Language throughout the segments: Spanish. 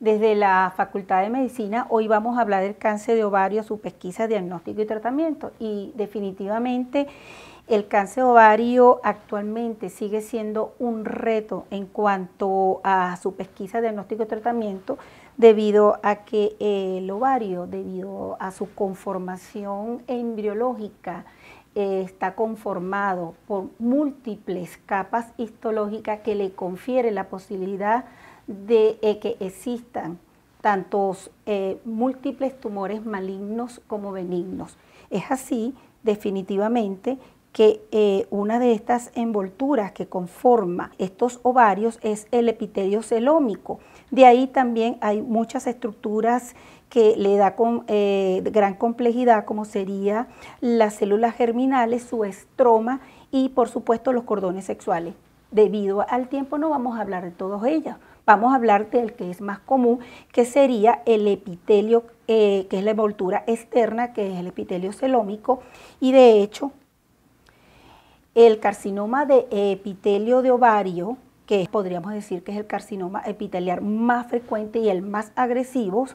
Desde la Facultad de Medicina, hoy vamos a hablar del cáncer de ovario, su pesquisa, diagnóstico y tratamiento. Y definitivamente el cáncer de ovario actualmente sigue siendo un reto en cuanto a su pesquisa, diagnóstico y tratamiento, debido a que el ovario, debido a su conformación embriológica, eh, está conformado por múltiples capas histológicas que le confiere la posibilidad de eh, que existan tantos eh, múltiples tumores malignos como benignos. Es así, definitivamente, que eh, una de estas envolturas que conforma estos ovarios es el epitelio celómico. De ahí también hay muchas estructuras que le da gran complejidad, como sería las células germinales, su estroma y por supuesto los cordones sexuales. Debido al tiempo no vamos a hablar de todos ellas. Vamos a hablar del que es más común, que sería el epitelio, eh, que es la envoltura externa, que es el epitelio celómico, y de hecho el carcinoma de epitelio de ovario, que podríamos decir que es el carcinoma epitelial más frecuente y el más agresivo,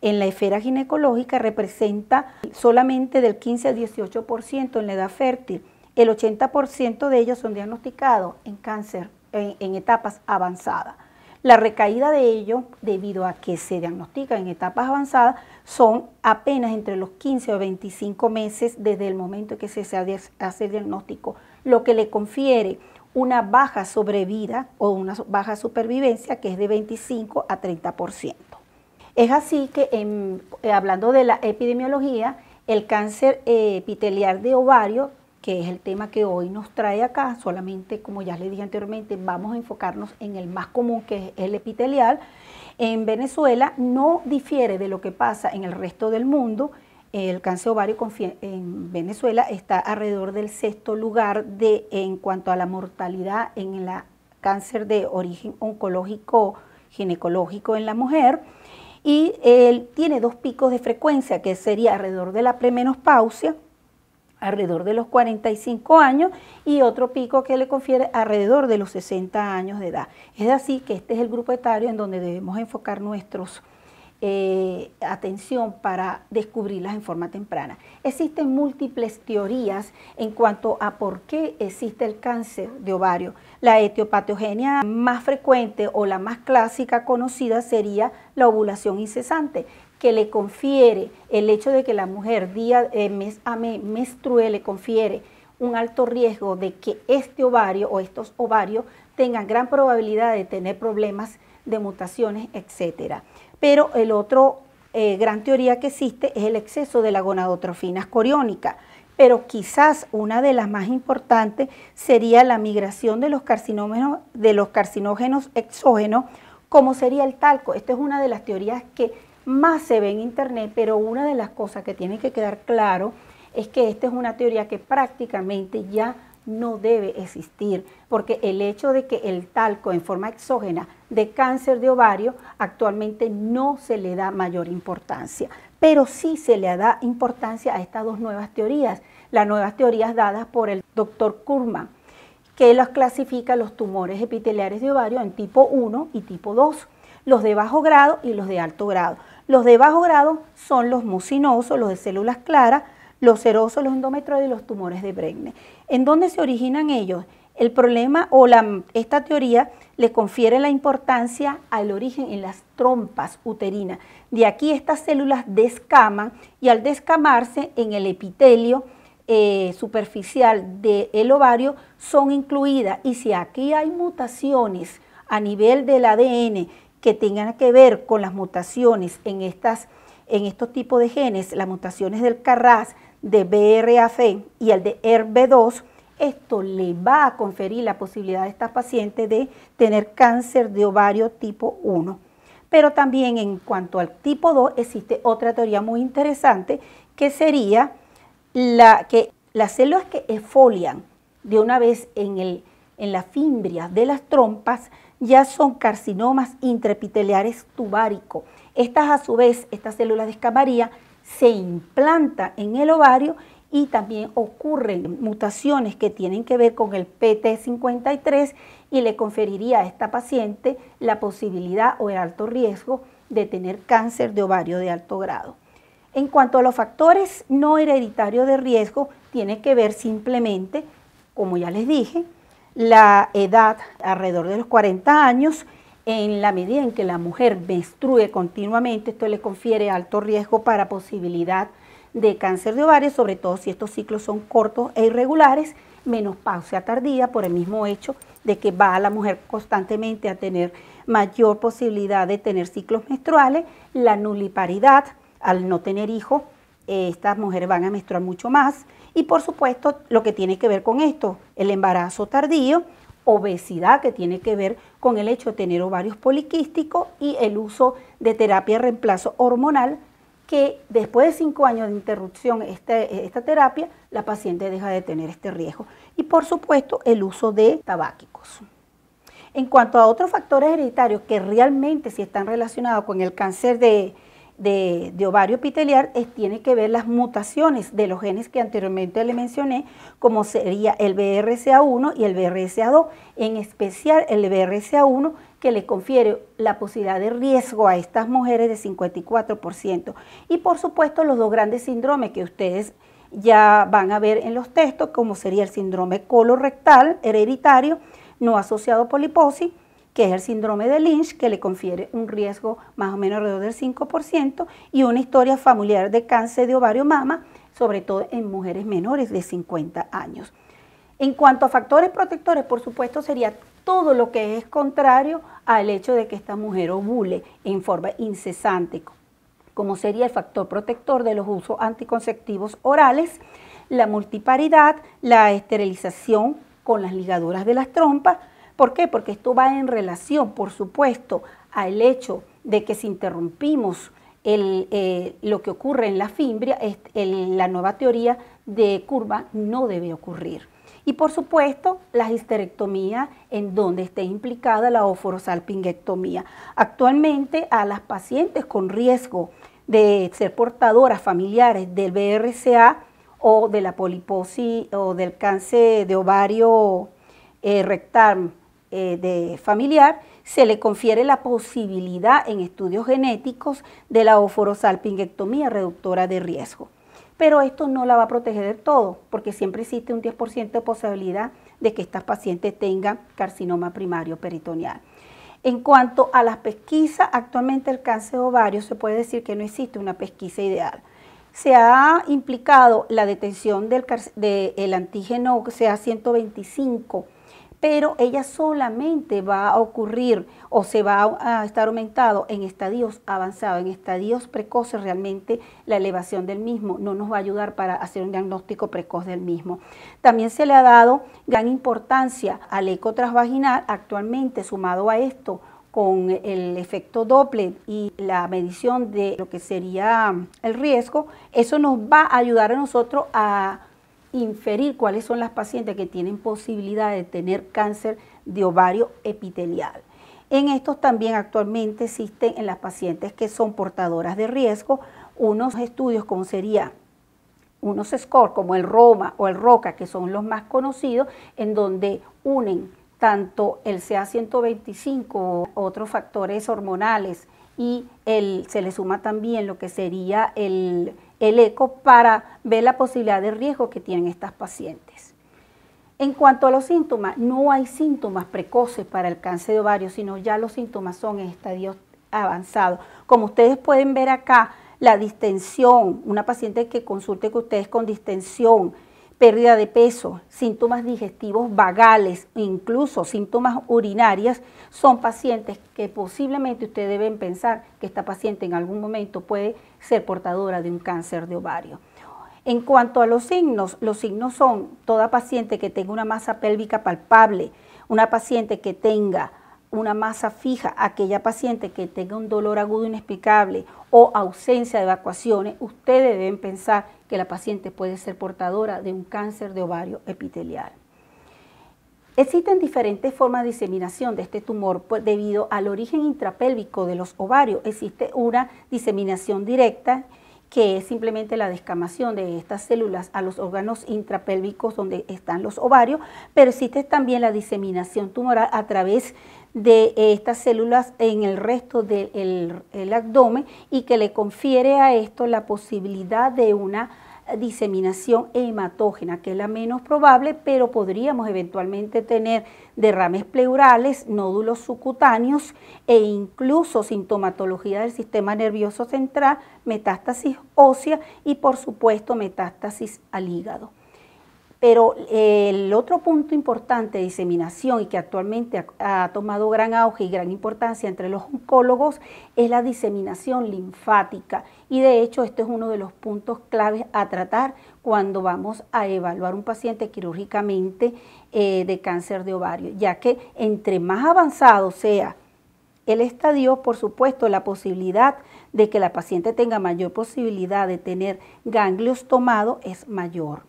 en la esfera ginecológica representa solamente del 15 al 18% en la edad fértil. El 80% de ellos son diagnosticados en cáncer en etapas avanzadas. La recaída de ello, debido a que se diagnostica en etapas avanzadas, son apenas entre los 15 o 25 meses desde el momento que se hace el diagnóstico, lo que le confiere una baja sobrevida o una baja supervivencia que es de 25 a 30%. Es así que eh, hablando de la epidemiología, el cáncer eh, epitelial de ovario que es el tema que hoy nos trae acá. Solamente, como ya les dije anteriormente, vamos a enfocarnos en el más común, que es el epitelial. En Venezuela no difiere de lo que pasa en el resto del mundo. El cáncer ovario en Venezuela está alrededor del sexto lugar de, en cuanto a la mortalidad en el cáncer de origen oncológico ginecológico en la mujer y él eh, tiene dos picos de frecuencia, que sería alrededor de la premenopausia alrededor de los 45 años y otro pico que le confiere alrededor de los 60 años de edad. Es así que este es el grupo etario en donde debemos enfocar nuestra eh, atención para descubrirlas en forma temprana. Existen múltiples teorías en cuanto a por qué existe el cáncer de ovario. La etiopatogenia más frecuente o la más clásica conocida sería la ovulación incesante que le confiere el hecho de que la mujer día, eh, mes a mes le confiere un alto riesgo de que este ovario o estos ovarios tengan gran probabilidad de tener problemas de mutaciones, etcétera Pero el otro eh, gran teoría que existe es el exceso de la gonadotrofina coriónica, pero quizás una de las más importantes sería la migración de los, carcinómenos de los carcinógenos exógenos, como sería el talco. Esta es una de las teorías que más se ve en Internet, pero una de las cosas que tiene que quedar claro es que esta es una teoría que prácticamente ya no debe existir, porque el hecho de que el talco en forma exógena de cáncer de ovario actualmente no se le da mayor importancia, pero sí se le da importancia a estas dos nuevas teorías, las nuevas teorías dadas por el doctor Kurman, que las clasifica los tumores epiteliares de ovario en tipo 1 y tipo 2, los de bajo grado y los de alto grado. Los de bajo grado son los mucinosos, los de células claras, los serosos, los endómetros y los tumores de Bregne. ¿En dónde se originan ellos? El problema o esta teoría le confiere la importancia al origen en las trompas uterinas. De aquí estas células descaman y al descamarse en el epitelio eh, superficial del ovario son incluidas. Y si aquí hay mutaciones a nivel del ADN que tengan que ver con las mutaciones en, estas, en estos tipos de genes, las mutaciones del CARRAS, de BRAF y el de e rb 2 esto le va a conferir la posibilidad a esta paciente de tener cáncer de ovario tipo 1. Pero también en cuanto al tipo 2 existe otra teoría muy interesante que sería la que las células que esfolian de una vez el, en la fimbria de las trompas ya son carcinomas intraepiteliares tubárico. Estas a su vez, estas células de escamaría, se implantan en el ovario y también ocurren mutaciones que tienen que ver con el PT53 y le conferiría a esta paciente la posibilidad o el alto riesgo de tener cáncer de ovario de alto grado. En cuanto a los factores no hereditarios de riesgo, tiene que ver simplemente, como ya les dije, la edad alrededor de los 40 años, en la medida en que la mujer menstrue continuamente, esto le confiere alto riesgo para posibilidad de cáncer de ovario, sobre todo si estos ciclos son cortos e irregulares, menos pausa tardía por el mismo hecho de que va a la mujer constantemente a tener mayor posibilidad de tener ciclos menstruales, la nuliparidad, al no tener hijos, eh, estas mujeres van a menstruar mucho más, y por supuesto, lo que tiene que ver con esto, el embarazo tardío, obesidad que tiene que ver con el hecho de tener ovarios poliquísticos y el uso de terapia de reemplazo hormonal que después de cinco años de interrupción este, esta terapia, la paciente deja de tener este riesgo. Y por supuesto, el uso de tabáquicos. En cuanto a otros factores hereditarios que realmente si están relacionados con el cáncer de, de, ovario epitelial tiene que ver las mutaciones de los genes que anteriormente le mencioné, como sería el BRCA1 y el BRCA2, en especial el BRCA1 que le confiere la posibilidad de riesgo a estas mujeres de 54%. Y por supuesto los dos grandes síndromes que ustedes ya van a ver en los textos, como sería el síndrome colorectal hereditario no asociado a poliposis, que es el síndrome de Lynch, que le confiere un riesgo más o menos alrededor del 5%, y una historia familiar de cáncer de ovario mama, sobre todo en mujeres menores de 50 años. En cuanto a factores protectores, por supuesto, sería todo lo que es contrario al hecho de que esta mujer ovule en forma incesante, como sería el factor protector de los usos anticonceptivos orales, la multiparidad, la esterilización con las ligaduras de las trompas, ¿Por qué? Porque esto va en relación, por supuesto, al hecho de que si interrumpimos eh, lo que ocurre en la fimbria, la nueva teoría de curva no debe ocurrir. Y por supuesto, la histerectomía en donde esté implicada la oforosalpingectomía. Actualmente a las pacientes con riesgo de ser portadoras familiares del BRCA o de la poliposis o del cáncer de ovario eh, rectal eh, de familiar, se le confiere la posibilidad en estudios genéticos de la oforosalpingectomía reductora de riesgo. Pero esto no la va a proteger del todo, porque siempre existe un 10% de posibilidad de que estas pacientes tengan carcinoma primario peritoneal. En cuanto a las pesquisas, actualmente el cáncer ovario se puede decir que no existe una pesquisa ideal se ha implicado la detención del, antígeno antígeno CA125 pero ella solamente va a ocurrir o se va a estar aumentado en estadios avanzados, en estadios precoces realmente la elevación del mismo no nos va a ayudar para hacer un diagnóstico precoz del mismo. También se le ha dado gran importancia al eco transvaginal, actualmente sumado a esto con el efecto doble y la medición de lo que sería el riesgo, eso nos va a ayudar a nosotros a inferir cuáles son las pacientes que tienen posibilidad de tener cáncer de ovario epitelial. En estos también actualmente existen en las pacientes que son portadoras de riesgo unos estudios como sería unos scores como el Roma o el Roca, que son los más conocidos, en donde unen tanto el CA125, otros factores hormonales y se le suma también lo que sería el, el eco para ver la posibilidad de riesgo que tienen estas pacientes. En cuanto a los síntomas, no hay síntomas precoces para el cáncer de ovario, sino ya los síntomas son en estadios avanzados. Como ustedes pueden ver acá, la distensión, una paciente que consulte que ustedes con distensión, pérdida de peso, síntomas digestivos vagales, incluso síntomas urinarias, son pacientes que posiblemente ustedes deben pensar que esta paciente en algún momento puede ser portadora de un cáncer de ovario. En cuanto a los signos, los signos son toda paciente que tenga una masa pélvica palpable, una paciente que tenga una masa fija, aquella paciente que tenga un dolor agudo inexplicable o ausencia de evacuaciones, ustedes deben pensar que la paciente puede ser portadora de un cáncer de ovario epitelial. Existen diferentes formas de diseminación de este tumor debido al origen intrapélvico de los ovarios. Existe una diseminación directa que es simplemente la descamación de estas células a los órganos intrapélvicos donde están los ovarios, pero existe también la diseminación tumoral a través de estas células en el resto del abdomen y que le confiere a esto la posibilidad de una diseminación hematógena, que es la menos probable, pero podríamos eventualmente tener derrames pleurales, nódulos subcutáneos e incluso sintomatología del sistema nervioso central, metástasis ósea y por supuesto metástasis al hígado. Pero eh, el otro punto importante de diseminación y que actualmente ha, tomado gran auge y gran importancia entre los oncólogos es la diseminación linfática y de hecho esto es uno de los puntos claves a tratar cuando vamos a evaluar un paciente quirúrgicamente eh, de cáncer de ovario, ya que entre más avanzado sea el estadio, por supuesto, la posibilidad de que la paciente tenga mayor posibilidad de tener ganglios tomados es mayor.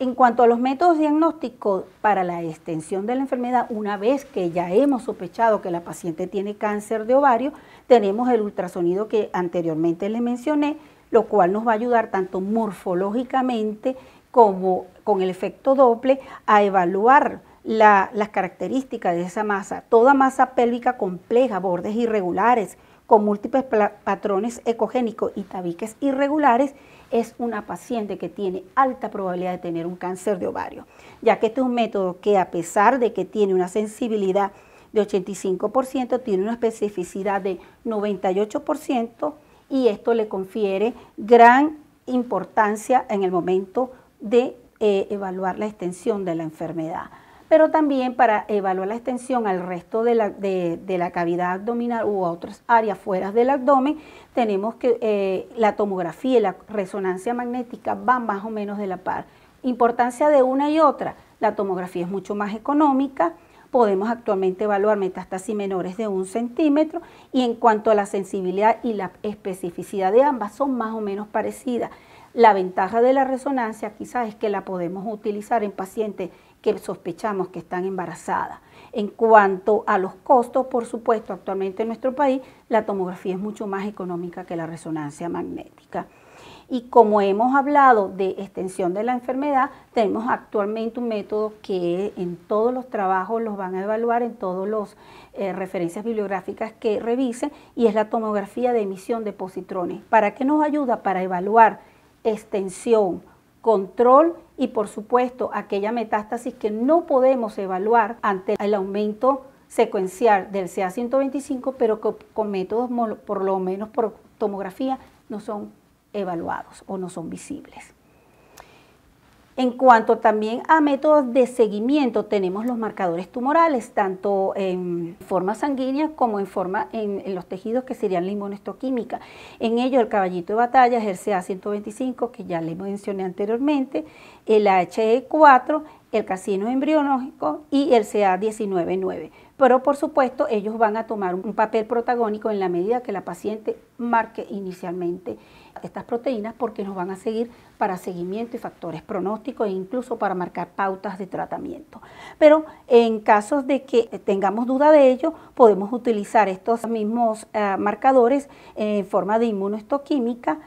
En cuanto a los métodos diagnósticos para la extensión de la enfermedad, una vez que ya hemos sospechado que la paciente tiene cáncer de ovario, tenemos el ultrasonido que anteriormente les mencioné, lo cual nos va a ayudar tanto morfológicamente como con el efecto doble a evaluar las características de esa masa. Toda masa pélvica compleja, bordes irregulares, con múltiples patrones ecogénicos y tabiques irregulares, es una paciente que tiene alta probabilidad de tener un cáncer de ovario, ya que este es un método que a pesar de que tiene una sensibilidad de 85%, tiene una especificidad de 98% y esto le confiere gran importancia en el momento de eh, evaluar la extensión de la enfermedad pero también para evaluar la extensión al resto de la, cavidad abdominal u otras áreas fuera del abdomen, tenemos que eh, la tomografía y la resonancia magnética van más o menos de la par. Importancia de una y otra, la tomografía es mucho más económica, podemos actualmente evaluar metástasis menores de un centímetro y en cuanto a la sensibilidad y la especificidad de ambas son más o menos parecidas. La ventaja de la resonancia quizás es que la podemos utilizar en pacientes que sospechamos que están embarazadas. En cuanto a los costos, por supuesto, actualmente en nuestro país la tomografía es mucho más económica que la resonancia magnética. Y como hemos hablado de extensión de la enfermedad, tenemos actualmente un método que en todos los trabajos los van a evaluar, en todas las eh, referencias bibliográficas que revisen, y es la tomografía de emisión de positrones. ¿Para qué nos ayuda? Para evaluar extensión, control y por supuesto aquella metástasis que no podemos evaluar ante el aumento secuencial del CA125, pero que con métodos por lo menos por tomografía no son evaluados o no son visibles. En cuanto también a métodos de seguimiento, tenemos los marcadores tumorales, tanto en forma sanguínea como en forma en, los tejidos que serían la inmunohistoquímica. En ello el caballito de batalla es el CA125, que ya le mencioné anteriormente, el HE4, el casino embriológico y el ca 9 pero por supuesto ellos van a tomar un papel protagónico en la medida que la paciente marque inicialmente estas proteínas porque nos van a seguir para seguimiento y factores pronósticos e incluso para marcar pautas de tratamiento. Pero en casos de que tengamos duda de ello, podemos utilizar estos mismos eh, marcadores en forma de inmunohistoquímica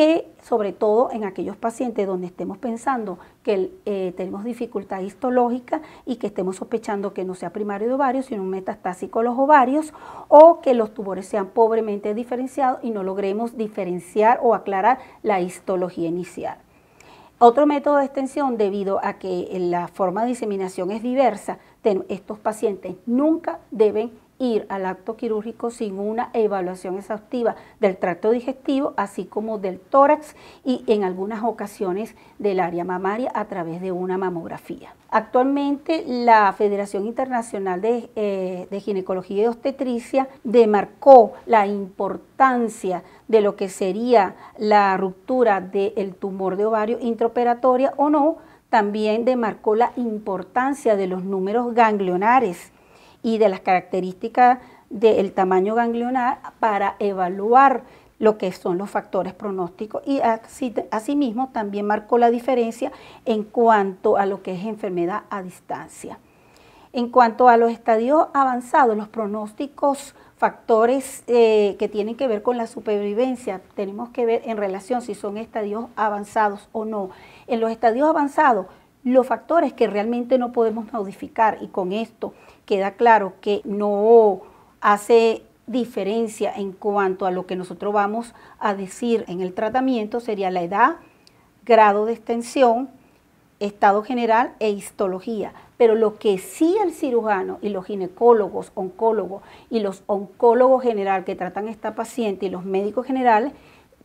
que sobre todo en aquellos pacientes donde estemos pensando que eh, tenemos dificultad histológica y que estemos sospechando que no sea primario de ovarios, sino un metastásico a los ovarios, o que los tumores sean pobremente diferenciados y no logremos diferenciar o aclarar la histología inicial. Otro método de extensión, debido a que la forma de diseminación es diversa, estos pacientes nunca deben ir al acto quirúrgico sin una evaluación exhaustiva del tracto digestivo, así como del tórax y en algunas ocasiones del área mamaria a través de una mamografía. Actualmente la Federación Internacional de, eh, Ginecología y Obstetricia demarcó la importancia de lo que sería la ruptura del tumor de ovario intraoperatoria o no, también demarcó la importancia de los números ganglionares y de las características del tamaño ganglionar para evaluar lo que son los factores pronósticos y así, asimismo también marcó la diferencia en cuanto a lo que es enfermedad a distancia. En cuanto a los estadios avanzados, los pronósticos, factores eh, que tienen que ver con la supervivencia, tenemos que ver en relación si son estadios avanzados o no. En los estadios avanzados, los factores que realmente no podemos modificar y con esto queda claro que no hace diferencia en cuanto a lo que nosotros vamos a decir en el tratamiento sería la edad, grado de extensión, estado general e histología. Pero lo que sí el cirujano y los ginecólogos, oncólogos y los oncólogos general que tratan a esta paciente y los médicos generales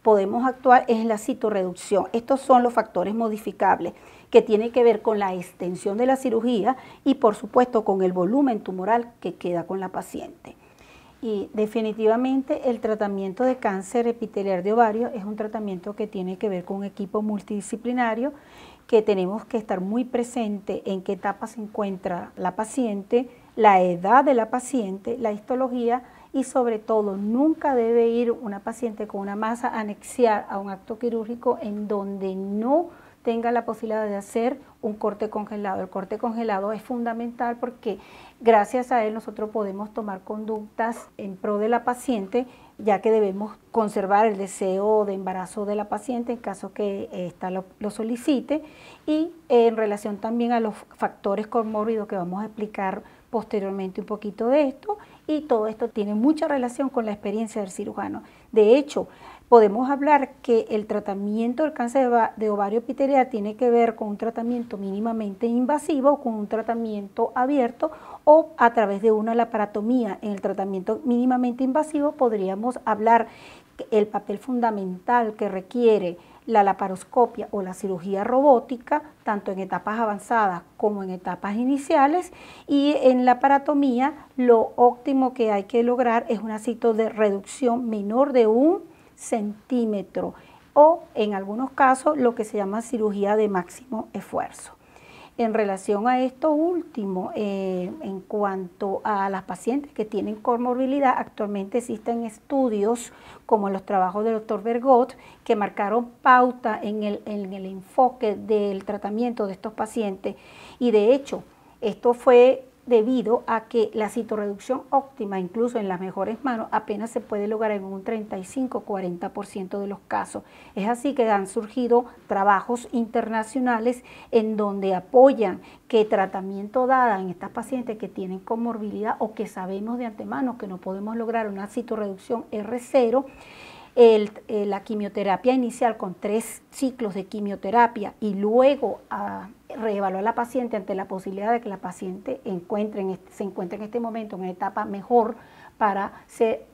podemos actuar es la citorreducción. Estos son los factores modificables que tienen que ver con la extensión de la cirugía y por supuesto con el volumen tumoral que queda con la paciente. Y definitivamente el tratamiento de cáncer epitelial de ovario es un tratamiento que tiene que ver con un equipo multidisciplinario que tenemos que estar muy presente en qué etapa se encuentra la paciente, la edad de la paciente, la histología, y sobre todo nunca debe ir una paciente con una masa a a un acto quirúrgico en donde no tenga la posibilidad de hacer un corte congelado. El corte congelado es fundamental porque gracias a él nosotros podemos tomar conductas en pro de la paciente, ya que debemos conservar el deseo de embarazo de la paciente en caso que ésta lo, lo, solicite y en relación también a los factores comórbidos que vamos a explicar posteriormente un poquito de esto y todo esto tiene mucha relación con la experiencia del cirujano. De hecho, podemos hablar que el tratamiento del cáncer de ovario epitelial tiene que ver con un tratamiento mínimamente invasivo, con un tratamiento abierto o a través de una laparatomía. En el tratamiento mínimamente invasivo podríamos hablar el papel fundamental que requiere la laparoscopia o la cirugía robótica, tanto en etapas avanzadas como en etapas iniciales, y en la paratomía lo óptimo que hay que lograr es un acito de reducción menor de un centímetro o en algunos casos lo que se llama cirugía de máximo esfuerzo. En relación a esto último, eh, en cuanto a las pacientes que tienen comorbilidad, actualmente existen estudios como los trabajos del doctor Bergot que marcaron pauta en el, en el enfoque del tratamiento de estos pacientes y de hecho esto fue debido a que la citorreducción óptima, incluso en las mejores manos, apenas se puede lograr en un 35-40% de los casos. Es así que han surgido trabajos internacionales en donde apoyan que tratamiento dada en estas pacientes que tienen comorbilidad o que sabemos de antemano que no podemos lograr una citorreducción R0, eh, la quimioterapia inicial con tres ciclos de quimioterapia y luego a ah, reevaluar a la paciente ante la posibilidad de que la paciente este, se encuentre en este momento en una etapa mejor para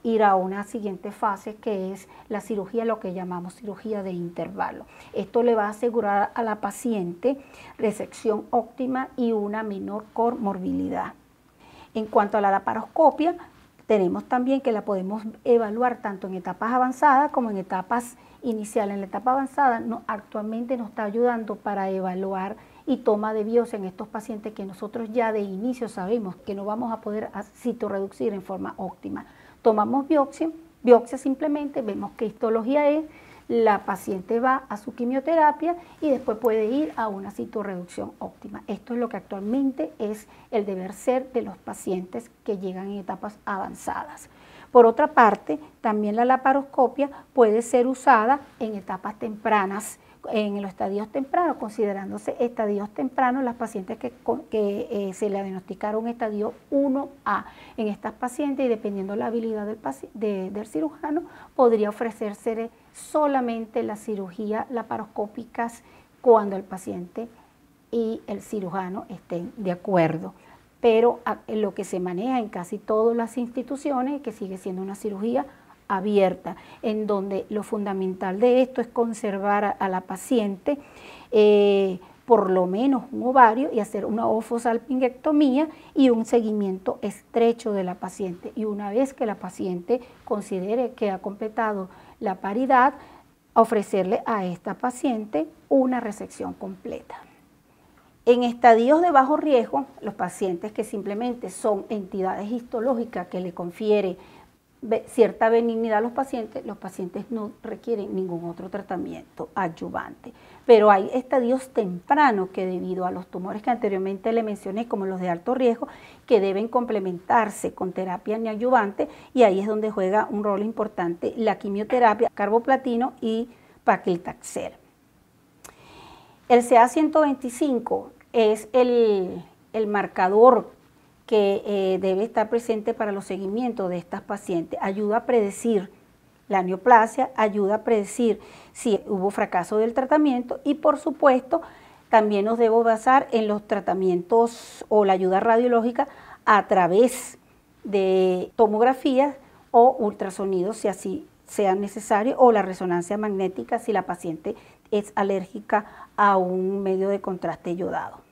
ir a una siguiente fase que es la cirugía, lo que llamamos cirugía de intervalo. Esto le va a asegurar a la paciente resección óptima y una menor comorbilidad. En cuanto a la laparoscopia, tenemos también que la podemos evaluar tanto en etapas avanzadas como en etapas iniciales. En la etapa avanzada actualmente nos está ayudando para evaluar y toma de biopsia en estos pacientes que nosotros ya de inicio sabemos que no vamos a poder citoreducir en forma óptima. Tomamos biopsia, biopsia simplemente, vemos qué histología es, la paciente va a su quimioterapia y después puede ir a una citorreducción óptima. Esto es lo que actualmente es el deber ser de los pacientes que llegan en etapas avanzadas. Por otra parte, también la laparoscopia puede ser usada en etapas tempranas en los estadios tempranos, considerándose estadios tempranos las pacientes que, eh, se le diagnosticaron estadio 1A. En estas pacientes, y dependiendo la habilidad del, de, del cirujano, podría ofrecerse solamente la cirugía laparoscópica cuando el paciente y el cirujano estén de acuerdo. Pero lo que se maneja en casi todas las instituciones, que sigue siendo una cirugía abierta, en donde lo fundamental de esto es conservar a, la paciente eh, por lo menos un ovario y hacer una ofosalpingectomía y un seguimiento estrecho de la paciente. Y una vez que la paciente considere que ha completado la paridad, ofrecerle a esta paciente una resección completa. En estadios de bajo riesgo, los pacientes que simplemente son entidades histológicas que le confiere cierta benignidad a los pacientes, los pacientes no requieren ningún otro tratamiento adyuvante. Pero hay estadios tempranos que debido a los tumores que anteriormente le mencioné, como los de alto riesgo, que deben complementarse con terapia neoadyuvante y ahí es donde juega un rol importante la quimioterapia, carboplatino y paclitaxel. El CA125 es el, el marcador que eh, debe estar presente para los seguimientos de estas pacientes. Ayuda a predecir la neoplasia, ayuda a predecir si hubo fracaso del tratamiento y por supuesto también nos debo basar en los tratamientos o la ayuda radiológica a través de tomografías o ultrasonidos si así sea necesario o la resonancia magnética si la paciente es alérgica a un medio de contraste yodado.